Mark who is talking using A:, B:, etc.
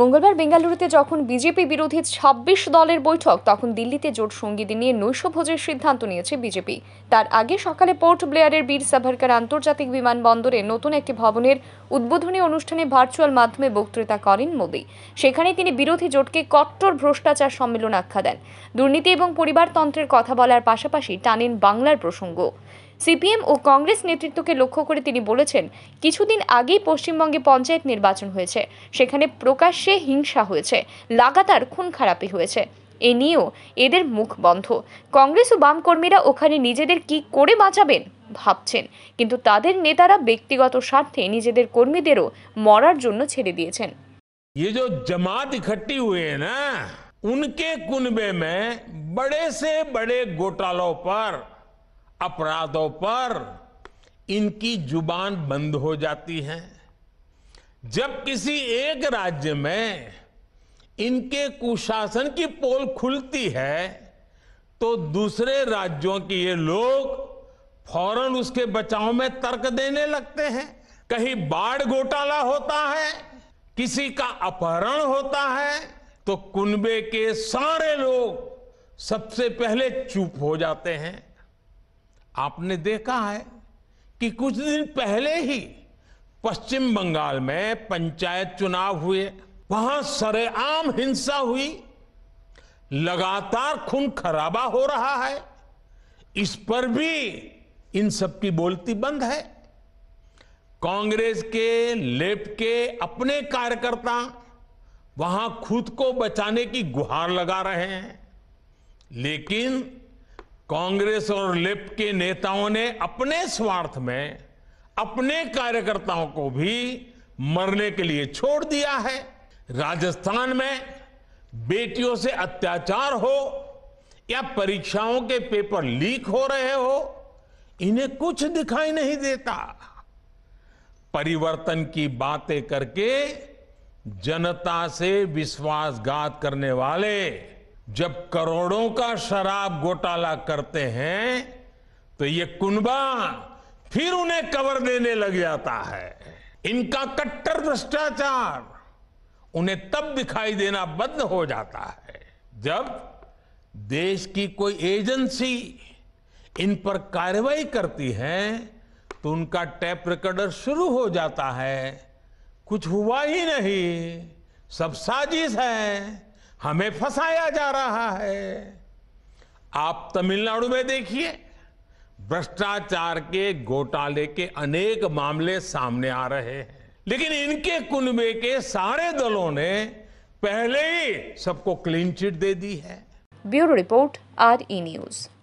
A: মঙ্গলবার বেঙ্গালুরুতে যখন বিজেপি বিরোধী ছাব্বিশ দলের বৈঠক তখন দিল্লিতে জোট সঙ্গীদের নিয়ে নৈশভোজের সিদ্ধান্ত নিয়েছে বিজেপি তার আগে সকালে পোর্ট ব্লেয়ারের বীর সাভারকার আন্তর্জাতিক বিমানবন্দরে নতুন একটি ভবনের উদ্বোধনী অনুষ্ঠানে ভার্চুয়াল মাধ্যমে বক্তৃতা করেন মোদী সেখানে তিনি বিরোধী জোটকে কট্টর ভ্রষ্টাচার সম্মেলন আখ্যা দেন দুর্নীতি এবং পরিবারতন্ত্রের কথা বলার পাশাপাশি টানেন বাংলার প্রসঙ্গ সিপিএম ও কংগ্রেস নেতৃত্বকে লক্ষ্য করে তিনি বলেছেন কিছুদিন আগেই পশ্চিমবঙ্গে পঞ্চায়েত নির্বাচন হয়েছে সেখানে প্রকাশ্যে হিংসা হয়েছে লাগাতার খুন খারাপি হয়েছে এ নিয়েও এদের মুখ বন্ধ কংগ্রেস ও বাম কর্মীরা ওখানে নিজেদের কি করে বাঁচাবেন ভাবছেন কিন্তু তাদের নেতারা ব্যক্তিগত স্বার্থে নিজেদের কর্মীদেরও মরার জন্য ছেড়ে দিয়েছেন
B: ये जो जमात इकट्ठी हुए है ना उनके कुनबे में बड़े से बड़े घोटालों पर अपराधों पर इनकी जुबान बंद हो जाती है जब किसी एक राज्य में इनके कुशासन की पोल खुलती है तो दूसरे राज्यों के ये लोग फौरन उसके बचाव में तर्क देने लगते हैं कहीं बाढ़ घोटाला होता है किसी का अपहरण होता है तो कुनबे के सारे लोग सबसे पहले चुप हो जाते हैं आपने देखा है कि कुछ दिन पहले ही पश्चिम बंगाल में पंचायत चुनाव हुए वहां सरेआम हिंसा हुई लगातार खून खराबा हो रहा है इस पर भी इन सबकी बोलती बंद है कांग्रेस के लेफ्ट के अपने कार्यकर्ता वहां खुद को बचाने की गुहार लगा रहे हैं लेकिन कांग्रेस और लेफ्ट के नेताओं ने अपने स्वार्थ में अपने कार्यकर्ताओं को भी मरने के लिए छोड़ दिया है राजस्थान में बेटियों से अत्याचार हो या परीक्षाओं के पेपर लीक हो रहे हो इन्हें कुछ दिखाई नहीं देता परिवर्तन की बातें करके जनता से विश्वासघात करने वाले जब करोड़ों का शराब घोटाला करते हैं तो ये कुनबा फिर उन्हें कवर देने लग जाता है इनका कट्टर भ्रष्टाचार उन्हें तब दिखाई देना बंद हो जाता है जब देश की कोई एजेंसी इन पर कार्रवाई करती है तो उनका टैप रिकॉर्डर शुरू हो जाता है कुछ हुआ ही नहीं सब साजिश है हमें फंसाया जा रहा है आप तमिलनाडु में देखिए भ्रष्टाचार के घोटाले के अनेक मामले सामने आ रहे हैं लेकिन इनके कुनबे के सारे दलों ने पहले ही सबको क्लीन चिट दे दी है
A: bureau report R E news